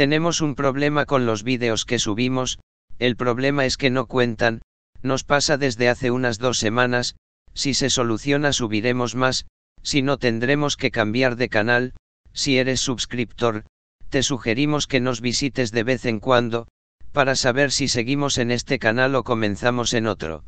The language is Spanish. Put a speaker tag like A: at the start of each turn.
A: Tenemos un problema con los vídeos que subimos, el problema es que no cuentan, nos pasa desde hace unas dos semanas, si se soluciona subiremos más, si no tendremos que cambiar de canal, si eres suscriptor, te sugerimos que nos visites de vez en cuando, para saber si seguimos en este canal o comenzamos en otro.